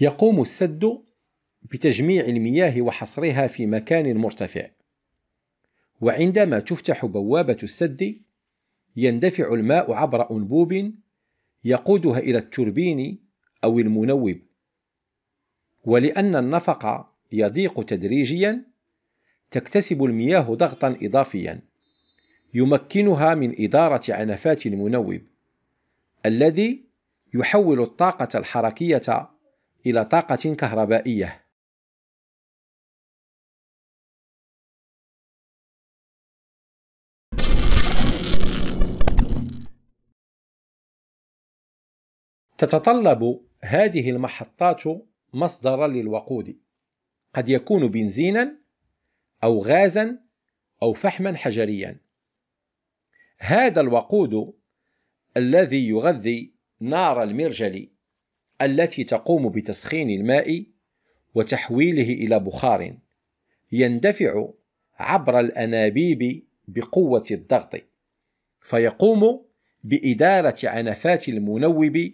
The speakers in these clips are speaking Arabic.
يقوم السد بتجميع المياه وحصرها في مكان مرتفع وعندما تفتح بوابة السد يندفع الماء عبر أنبوب يقودها إلى التوربين أو المنوب ولأن النفق يضيق تدريجيا تكتسب المياه ضغطا إضافيا يمكنها من إدارة عنفات المنوب الذي يحول الطاقة الحركية إلى طاقة كهربائية تتطلب هذه المحطات مصدرا للوقود قد يكون بنزينا أو غازا أو فحما حجريا هذا الوقود الذي يغذي نار المرجل التي تقوم بتسخين الماء وتحويله إلى بخار يندفع عبر الأنابيب بقوة الضغط فيقوم بإدارة عنفات المنوب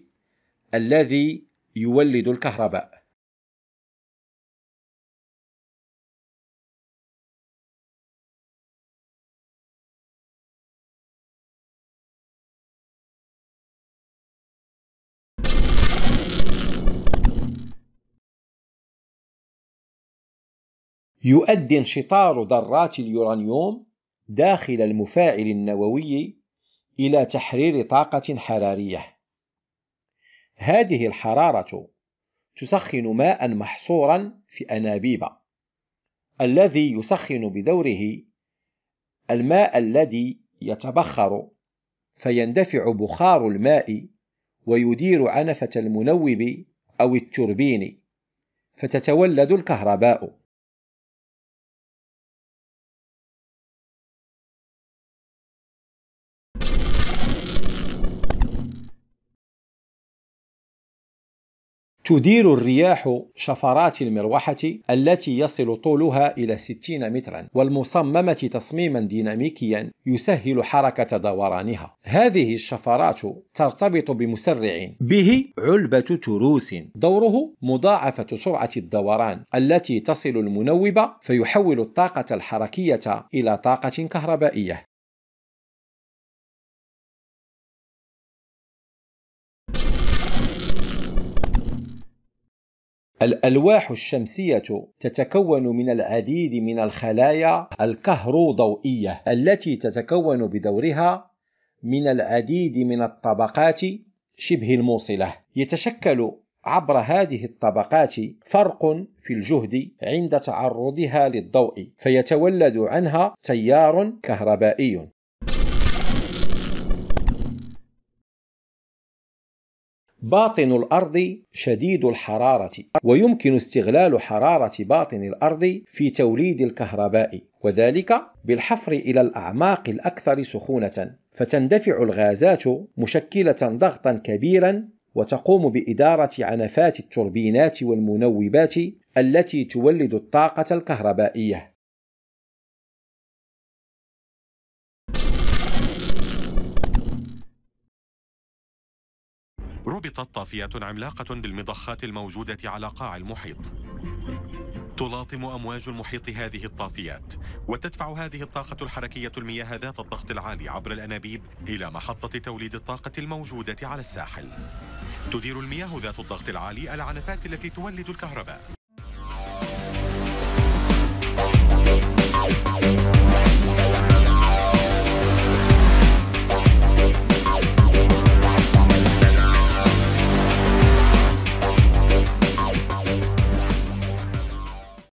الذي يولد الكهرباء يؤدي انشطار ذرات اليورانيوم داخل المفاعل النووي إلى تحرير طاقة حرارية. هذه الحرارة تسخن ماء محصورا في أنابيب، الذي يسخن بدوره الماء الذي يتبخر فيندفع بخار الماء ويدير عنفة المنوب أو التوربين فتتولد الكهرباء. تدير الرياح شفرات المروحة التي يصل طولها إلى 60 مترا والمصممة تصميما ديناميكيا يسهل حركة دورانها هذه الشفرات ترتبط بمسرع به علبة تروس دوره مضاعفة سرعة الدوران التي تصل المنوبة فيحول الطاقة الحركية إلى طاقة كهربائية الألواح الشمسية تتكون من العديد من الخلايا الكهروضوئية التي تتكون بدورها من العديد من الطبقات شبه الموصلة يتشكل عبر هذه الطبقات فرق في الجهد عند تعرضها للضوء فيتولد عنها تيار كهربائي باطن الأرض شديد الحرارة ويمكن استغلال حرارة باطن الأرض في توليد الكهرباء وذلك بالحفر إلى الأعماق الأكثر سخونة فتندفع الغازات مشكلة ضغطا كبيرا وتقوم بإدارة عنفات التوربينات والمنوبات التي تولد الطاقة الكهربائية ربطت طافيات عملاقة بالمضخات الموجودة على قاع المحيط تلاطم أمواج المحيط هذه الطافيات وتدفع هذه الطاقة الحركية المياه ذات الضغط العالي عبر الأنابيب إلى محطة توليد الطاقة الموجودة على الساحل تدير المياه ذات الضغط العالي العنفات التي تولد الكهرباء